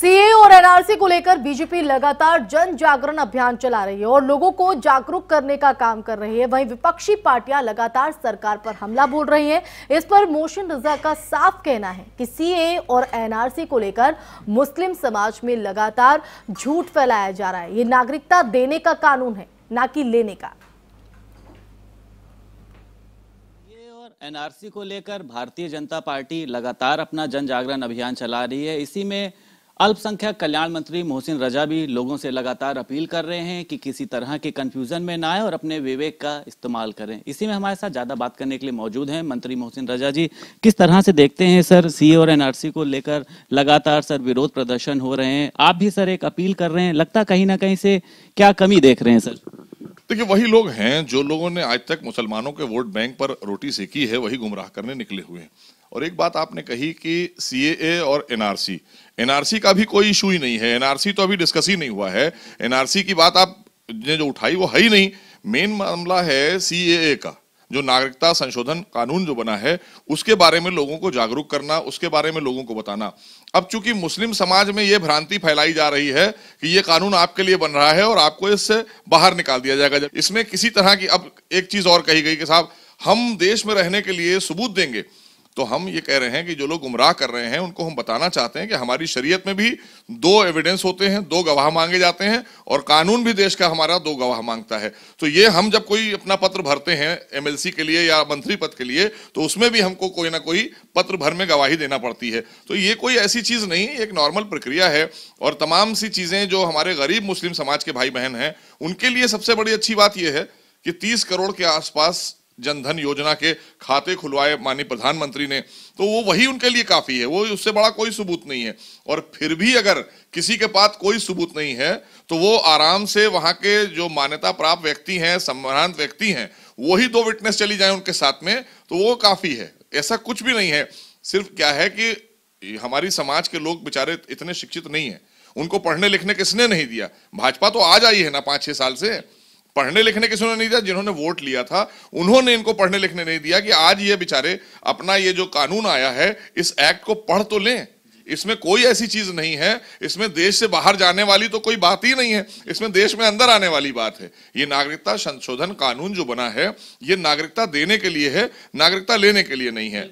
CA और NRC को लेकर बीजेपी लगातार जन जागरण अभियान चला रही है और लोगों को जागरूक करने का काम कर रही है वहीं विपक्षी पार्टियां लगातार सरकार पर हमला बोल रही हैं इस पर मोशन रजा का साफ कहना है कि सीए और एनआरसी को लेकर मुस्लिम समाज में लगातार झूठ फैलाया जा रहा है ये नागरिकता देने का कानून है ना कि लेने का एनआरसी को लेकर भारतीय जनता पार्टी लगातार अपना जन जागरण अभियान चला रही है इसी में अल्पसंख्यक कल्याण मंत्री मोहसिन रजा भी लोगों से लगातार अपील कर रहे हैं कि किसी तरह के कंफ्यूजन में ना आए और अपने विवेक का इस्तेमाल करें इसी में हमारे साथ ज्यादा बात करने के लिए मौजूद हैं मंत्री मोहसिन रजा जी किस तरह से देखते हैं सर सी e और एनआरसी को लेकर लगातार सर विरोध प्रदर्शन हो रहे हैं आप भी सर एक अपील कर रहे हैं लगता कहीं ना कहीं से क्या कमी देख रहे हैं सर देखिए वही लोग हैं जो लोगों ने आज तक मुसलमानों के वोट बैंक पर रोटी सेकी है वही गुमराह करने निकले हुए हैं और एक बात आपने कही कि सी और एनआरसी एनआरसी का भी कोई इशू ही नहीं है एनआरसी तो अभी डिस्कस ही नहीं हुआ है एनआरसी की बात आप ने जो उठाई वो है ही नहीं मेन मामला है सीएए का जो नागरिकता संशोधन कानून जो बना है उसके बारे में लोगों को जागरूक करना उसके बारे में लोगों को बताना अब चूंकि मुस्लिम समाज में यह भ्रांति फैलाई जा रही है कि यह कानून आपके लिए बन रहा है और आपको इससे बाहर निकाल दिया जाएगा इसमें किसी तरह की अब एक चीज और कही गई कि साहब हम देश में रहने के लिए सबूत देंगे तो हम ये कह रहे हैं कि जो लोग गुमराह कर रहे हैं उनको हम बताना चाहते हैं कि हमारी शरीयत में भी दो एविडेंस होते हैं दो गवाह मांगे जाते हैं और कानून भी देश का हमारा दो गवाह मांगता है तो ये हम जब कोई अपना पत्र भरते हैं एमएलसी के लिए या मंत्री पद के लिए तो उसमें भी हमको कोई ना कोई पत्र भर में गवाही देना पड़ती है तो ये कोई ऐसी चीज़ नहीं एक नॉर्मल प्रक्रिया है और तमाम सी चीज़ें जो हमारे गरीब मुस्लिम समाज के भाई बहन हैं उनके लिए सबसे बड़ी अच्छी बात यह है कि तीस करोड़ के आसपास जनधन योजना के खाते खुलवाए माननीय प्रधानमंत्री ने तो वो वही उनके लिए काफ़ी है वो उससे बड़ा कोई सबूत नहीं है और फिर भी अगर किसी के पास कोई सबूत नहीं है तो वो आराम से वहां के जो मान्यता प्राप्त व्यक्ति हैं सम्मानित व्यक्ति हैं वही दो विटनेस चली जाए उनके साथ में तो वो काफ़ी है ऐसा कुछ भी नहीं है सिर्फ क्या है कि हमारी समाज के लोग बेचारे इतने शिक्षित नहीं है उनको पढ़ने लिखने किसने नहीं दिया भाजपा तो आज आई है ना पांच छह साल से पढ़ने लिखने किसी ने नहीं दिया जिन्होंने वोट लिया था उन्होंने इनको पढ़ने लिखने नहीं दिया कि आज ये बेचारे अपना ये जो कानून आया है इस एक्ट को पढ़ तो लें इसमें कोई ऐसी चीज नहीं है इसमें देश से बाहर जाने वाली तो कोई बात ही नहीं है इसमें देश में अंदर आने वाली बात है ये नागरिकता संशोधन कानून जो बना है ये नागरिकता देने के लिए है नागरिकता लेने के लिए नहीं है